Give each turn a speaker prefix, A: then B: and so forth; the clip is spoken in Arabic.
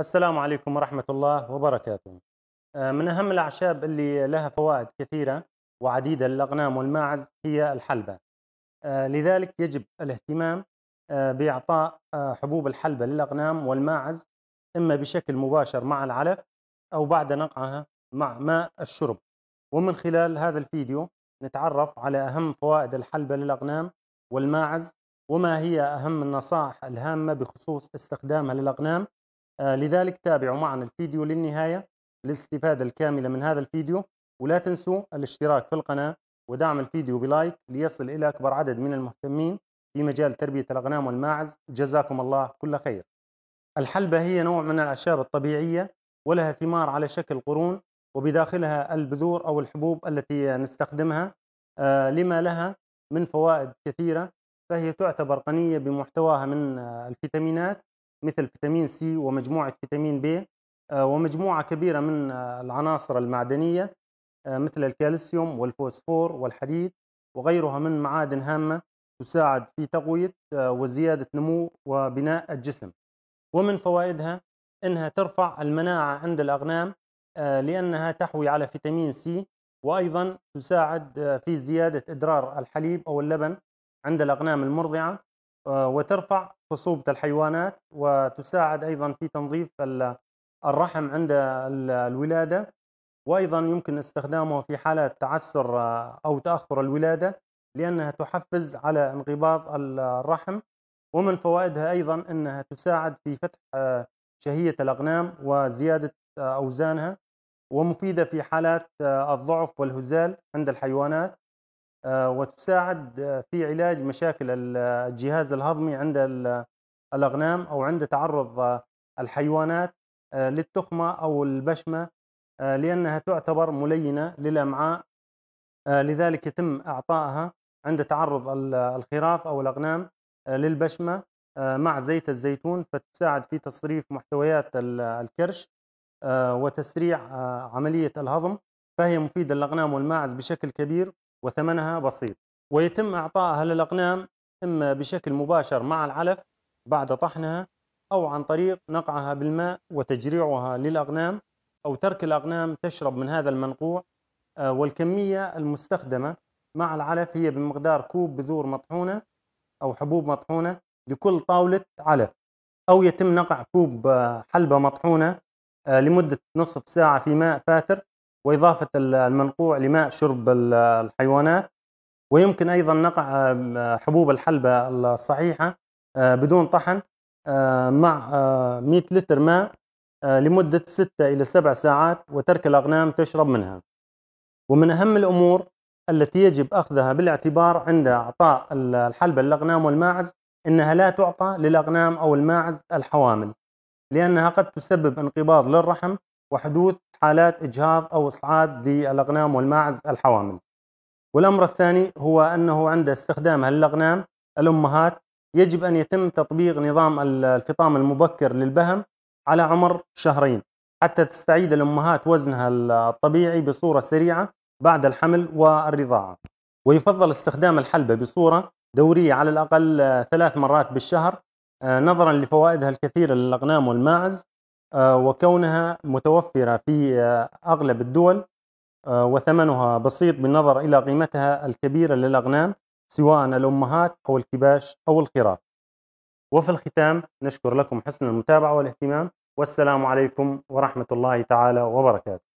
A: السلام عليكم ورحمة الله وبركاته آه، من أهم الأعشاب اللي لها فوائد كثيرة وعديدة للأغنام والماعز هي الحلبة آه، لذلك يجب الاهتمام آه، بإعطاء حبوب الحلبة للأغنام والماعز إما بشكل مباشر مع العلف أو بعد نقعها مع ماء الشرب ومن خلال هذا الفيديو نتعرف على أهم فوائد الحلبة للأغنام والماعز وما هي أهم النصائح الهامة بخصوص استخدامها للأغنام آه، لذلك تابعوا معنا الفيديو للنهاية للاستفادة الكاملة من هذا الفيديو ولا تنسوا الاشتراك في القناة ودعم الفيديو بلايك ليصل إلى أكبر عدد من المهتمين في مجال تربية الأغنام والماعز جزاكم الله كل خير الحلبة هي نوع من الأعشاب الطبيعية ولها ثمار على شكل قرون وبداخلها البذور أو الحبوب التي نستخدمها آه، لما لها من فوائد كثيرة فهي تعتبر غنية بمحتواها من آه، الفيتامينات مثل فيتامين سي ومجموعة فيتامين بي آه، ومجموعة كبيرة من آه، العناصر المعدنية آه، مثل الكالسيوم والفوسفور والحديد وغيرها من معادن هامة تساعد في تقوية وزيادة نمو وبناء الجسم ومن فوائدها أنها ترفع المناعة عند الأغنام لأنها تحوي على فيتامين سي وأيضا تساعد في زيادة إدرار الحليب أو اللبن عند الأغنام المرضعة وترفع خصوبة الحيوانات وتساعد أيضا في تنظيف الرحم عند الولادة وأيضا يمكن استخدامه في حالة تعسر آه، أو تأخر الولادة لأنها تحفز على انقباض الرحم ومن فوائدها أيضا أنها تساعد في فتح آه، شهية الأغنام وزيادة آه، أوزانها ومفيدة في حالات الضعف والهزال عند الحيوانات آه، وتساعد في علاج مشاكل الجهاز الهضمي عند الاغنام او عند تعرض الحيوانات آه، للتخمه او البشمه آه، لانها تعتبر ملينه للامعاء لذلك يتم اعطائها عند تعرض الخراف او الاغنام للبشمه مع زيت الزيتون فتساعد في تصريف محتويات الكرش وتسريع عمليه الهضم فهي مفيده للاغنام والماعز بشكل كبير وثمنها بسيط ويتم إعطائها للأقنام إما بشكل مباشر مع العلف بعد طحنها أو عن طريق نقعها بالماء وتجريعها للأقنام أو ترك الأقنام تشرب من هذا المنقوع آه، والكمية المستخدمة مع العلف هي بمقدار كوب بذور مطحونة أو حبوب مطحونة لكل طاولة علف أو يتم نقع كوب آه، حلبة مطحونة آه، لمدة نصف ساعة في ماء فاتر واضافه المنقوع لماء شرب الحيوانات ويمكن ايضا نقع آه، حبوب الحلبه الصحيحه آه، بدون طحن آه، مع 100 لتر ماء لمده 6 الى 7 ساعات وترك الاغنام تشرب منها. ومن اهم الامور التي يجب اخذها بالاعتبار عند اعطاء الحلبه للاغنام والماعز انها لا تعطى للاغنام او الماعز الحوامل لانها قد تسبب انقباض للرحم وحدوث حالات إجهاض أو إصعاد للأغنام والماعز الحوامل والأمر الثاني هو أنه عند استخدام هالأغنام الأمهات يجب أن يتم تطبيق نظام الفطام المبكر للبهم على عمر شهرين حتى تستعيد الأمهات وزنها الطبيعي بصورة سريعة بعد الحمل والرضاعة ويفضل استخدام الحلبة بصورة دورية على الأقل ثلاث مرات بالشهر آه، نظرا لفوائدها الكثيرة للأغنام والماعز آه، وكونها متوفرة في آه، أغلب الدول آه، وثمنها بسيط بالنظر إلى قيمتها الكبيرة للأغنام سواء الأمهات أو الكباش أو الخراف وفي الختام نشكر لكم حسن المتابعة والاهتمام والسلام عليكم ورحمة الله تعالى وبركاته